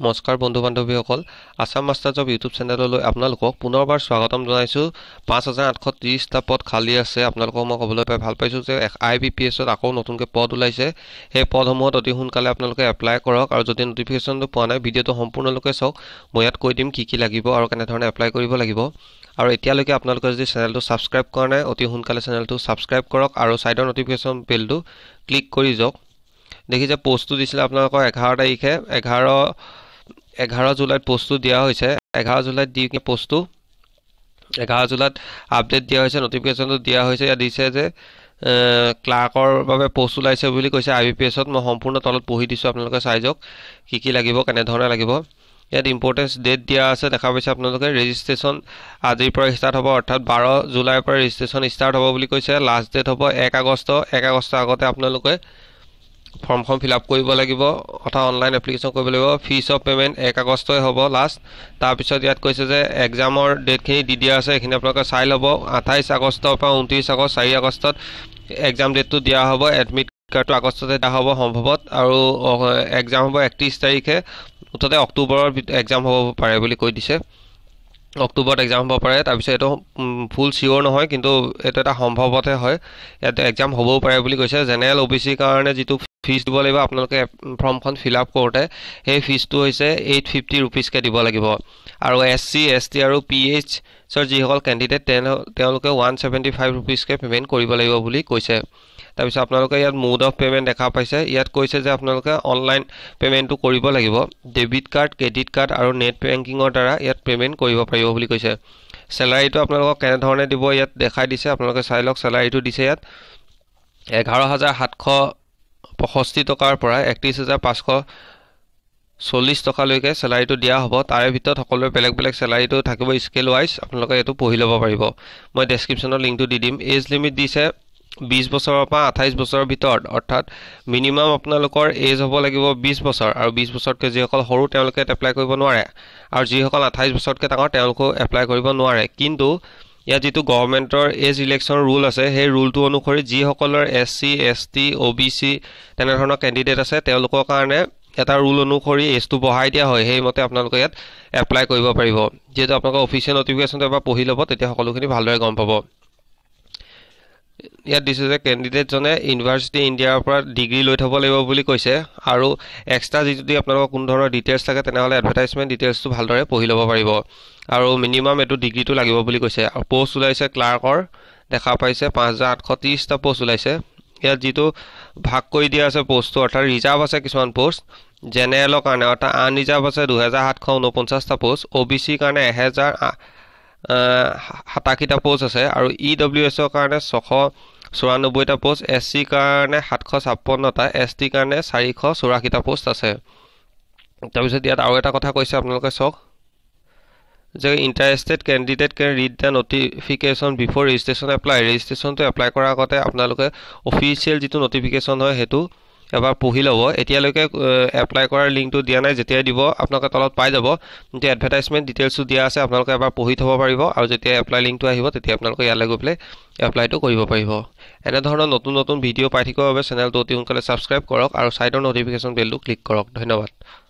নমস্কাৰ বন্ধু বান্ধৱীসকল আছাম মাষ্টাৰ্ছৰ ইউটিউব চেনেললৈ আপোনালোকক পুনৰবাৰ স্বাগতম জনাইছোঁ পাঁচ হাজাৰ আঠশ ত্ৰিছটা পদ খালী আছে আপোনালোকক মই ক'বলৈ পাই ভাল পাইছোঁ যে আই বি পি এছত আকৌ নতুনকৈ পদ ওলাইছে সেই পদসমূহত অতি সোনকালে আপোনালোকে এপ্লাই কৰক আৰু যদি নটিফিকেশ্যনটো পোৱা নাই ভিডিঅ'টো সম্পূৰ্ণলৈকে চাওক মই ইয়াত কৈ দিম কি কি লাগিব আৰু কেনেধৰণে এপ্লাই কৰিব লাগিব আৰু এতিয়ালৈকে আপোনালোকে যদি চেনেলটো ছাবস্ক্ৰাইব কৰা নাই অতি সোনকালে চেনেলটো ছাবস্ক্ৰাইব কৰক আৰু ছাইডৰ নটিফিকেশ্যন বেলটো ক্লিক কৰি যাওক দেখিছে পষ্টটো দিছিলে আপোনালোকৰ এঘাৰ তাৰিখে এঘাৰ এঘাৰ জুলাইত পষ্টটো দিয়া হৈছে এঘাৰ জুলাইত দি কিনে পষ্টটো এঘাৰ জুলাইত আপডেট দিয়া হৈছে ন'টিফিকেশ্যনটো দিয়া হৈছে ইয়াত দিছে যে ক্লাৰ্কৰ বাবে পষ্ট ওলাইছে বুলি কৈছে আই বি পি এছত মই সম্পূৰ্ণ তলত পঢ়ি দিছোঁ আপোনালোকে চাই যাওক কি কি লাগিব কেনেধৰণে লাগিব ইয়াত ইম্পৰ্টেঞ্চ ডেট দিয়া আছে দেখা পাইছে আপোনালোকে ৰেজিষ্ট্ৰেশ্যন আজিৰ পৰা ষ্টাৰ্ট হ'ব অৰ্থাৎ বাৰ জুলাইৰ পৰা ৰেজিষ্ট্ৰেশ্যন ষ্টাৰ্ট হ'ব বুলি কৈছে লাষ্ট ডেট হ'ব এক আগষ্ট এক আগষ্টৰ আগতে আপোনালোকে ফৰ্মখন ফিল আপ কৰিব লাগিব অৰ্থাৎ অনলাইন এপ্লিকেশ্যন কৰিব লাগিব ফিজ অফ পে'মেণ্ট এক আগষ্টই হ'ব লাষ্ট তাৰপিছত ইয়াত কৈছে যে এক্সামৰ ডেটখিনি দি দিয়া আছে সেইখিনি আপোনালোকে চাই ল'ব আঠাইছ আগষ্টৰ পৰা ঊনত্ৰিছ আগষ্ট চাৰি আগষ্টত এক্সাম ডেটটো দিয়া হ'ব এডমিট কাৰ্ডটো আগষ্টতে দিয়া হ'ব সম্ভৱত আৰু এক্সাম হ'ব একত্ৰিছ তাৰিখে মুঠতে অক্টোবৰৰ এক্সাম হ'ব পাৰে বুলি কৈ দিছে অক্টোবৰত এক্সাম হ'ব পাৰে তাৰপিছত এইটো ফুল চিয়'ৰ নহয় কিন্তু এইটো এটা সম্ভৱতে হয় ইয়াত এক্সাম হ'বও পাৰে বুলি কৈছে জেনেৰেল অ' বি চিৰ কাৰণে যিটো ফিজ দিব লাগিব আপোনালোকে ফৰ্মখন ফিল আপ কৰোঁতে সেই ফিজটো হৈছে এইট ফিফটি ৰুপিজকৈ দিব লাগিব আৰু এছ চি এছ টি আৰু পি এইচৰ যিসকল কেণ্ডিডেট তেওঁ তেওঁলোকে ওৱান ছেভেণ্টি ফাইভ ৰুপিজকৈ পে'মেণ্ট কৰিব লাগিব বুলি কৈছে তাৰপিছত আপোনালোকে ইয়াত মোড অফ পে'মেণ্ট দেখা পাইছে ইয়াত কৈছে যে আপোনালোকে অনলাইন পে'মেণ্টটো কৰিব লাগিব ডেবিট কাৰ্ড ক্ৰেডিট কাৰ্ড আৰু নেট বেংকিঙৰ দ্বাৰা ইয়াত পে'মেণ্ট কৰিব পাৰিব বুলি কৈছে চেলাৰীটো আপোনালোকক কেনেধৰণে দিব ইয়াত দেখাই দিছে আপোনালোকে চাই লওক চেলাৰীটো দিছে ইয়াত এঘাৰ হাজাৰ সাতশ পঁষষ্ঠি টকাৰ পৰা একত্ৰিছ হাজাৰ পাঁচশ চল্লিছ টকালৈকে চেলাৰীটো দিয়া হ'ব তাৰে ভিতৰত সকলোৱে বেলেগ বেলেগ চেলাৰীটো থাকিব স্কেল ৱাইজ আপোনালোকে এইটো পঢ়ি ল'ব পাৰিব মই ডেছক্ৰিপশ্যনৰ লিংকটো দি দিম এজ লিমিট দিছে বিছ বছৰৰ পৰা আঠাইছ বছৰৰ ভিতৰত অৰ্থাৎ মিনিমাম আপোনালোকৰ এজ হ'ব লাগিব বিছ বছৰ আৰু বিছ বছৰতকৈ যিসকল সৰু তেওঁলোকে এপ্লাই কৰিব নোৱাৰে আৰু যিসকল আঠাইছ বছৰতকৈ ডাঙৰ তেওঁলোকেও এপ্লাই কৰিব নোৱাৰে কিন্তু ইয়াত যিটো গভৰ্ণমেণ্টৰ এজ ইলেকশ্যন ৰুল আছে সেই ৰুলটো অনুসৰি যিসকলৰ S C S T O' B C তেনেধৰণৰ কেণ্ডিডেট আছে তেওঁলোকৰ কাৰণে এটা ৰুল অনুসৰি এজটো বঢ়াই দিয়া হয় সেইমতে আপোনালোকে ইয়াত এপ্লাই কৰিব পাৰিব যিহেতু আপোনালোকৰ অফিচিয়েল নটিফিকেশ্যনটো এবাৰ পঢ়ি ল'ব তেতিয়া সকলোখিনি ভালদৰে গম পাব ইয়াত দিছে যে কেণ্ডিডেটজনে ইউনিভাৰ্চিটি ইণ্ডিয়াৰ পৰা ডিগ্ৰী লৈ থ'ব লাগিব বুলি কৈছে আৰু এক্সট্ৰা যি যদি আপোনালোকৰ কোনো ধৰণৰ ডিটেইলছ থাকে তেনেহ'লে এডভাৰটাইজমেণ্ট ডিটেইলছটো ভালদৰে পঢ়ি ল'ব পাৰিব আৰু মিনিমাম এইটো ডিগ্ৰীটো লাগিব বুলি কৈছে আৰু প'ষ্ট ওলাইছে ক্লাৰ্কৰ দেখা পাইছে পাঁচ হাজাৰ আঠশ ত্ৰিছটা প'ষ্ট ওলাইছে ইয়াত যিটো ভাগ কৰি দিয়া আছে প'ষ্টটো অৰ্থাৎ ৰিজাৰ্ভ আছে কিছুমান প'ষ্ট জেনেৰেলৰ কাৰণে অৰ্থাৎ আনৰিজাৰ্ভ আছে দুহেজাৰ সাতশ ঊনপঞ্চাছটা প'ষ্ট অ' বি চিৰ কাৰণে এহেজাৰ সাতাশীটা প'ষ্ট আছে আৰু ই ডব্লিউ এছৰ কাৰণে ছশ চৌৰান্নব্বৈটা প'ষ্ট এছ চিৰ কাৰণে সাতশ ছাপন্নটা এছ টিৰ কাৰণে চাৰিশ চৌৰাশীটা প'ষ্ট আছে তাৰপিছত ইয়াত আৰু এটা কথা কৈছে আপোনালোকে চাওক যে interested candidate can read the notification before registration apply ৰেজিষ্ট্ৰেশ্যনটো এপ্লাই কৰাৰ আগতে আপোনালোকে অফিচিয়েল যিটো নটিফিকেশ্যন হয় সেইটো এবাৰ পঢ়ি ল'ব এতিয়ালৈকে এপ্লাই কৰাৰ লিংকটো দিয়া নাই যেতিয়াই দিব আপোনালোকে তলত পাই যাব এতিয়া এডভাৰটাইজমেণ্ট ডিটেইলছটো দিয়া আছে আপোনালোকে এবাৰ পঢ়ি থ'ব পাৰিব আৰু যেতিয়া এপ্লাই লিংকটো আহিব তেতিয়া আপোনালোকে ইয়ালৈ গৈ পেলাই এপ্লাইটো কৰিব পাৰিব এনেধৰণৰ নতুন নতুন ভিডিঅ' পাই থাকিবৰ বাবে চেনেলটো অতি সোনকালে ছাবস্ক্ৰাইব কৰক আৰু ছাইডৰ নটিফিকেশ্যন বেলটো ক্লিক কৰক ধন্যবাদ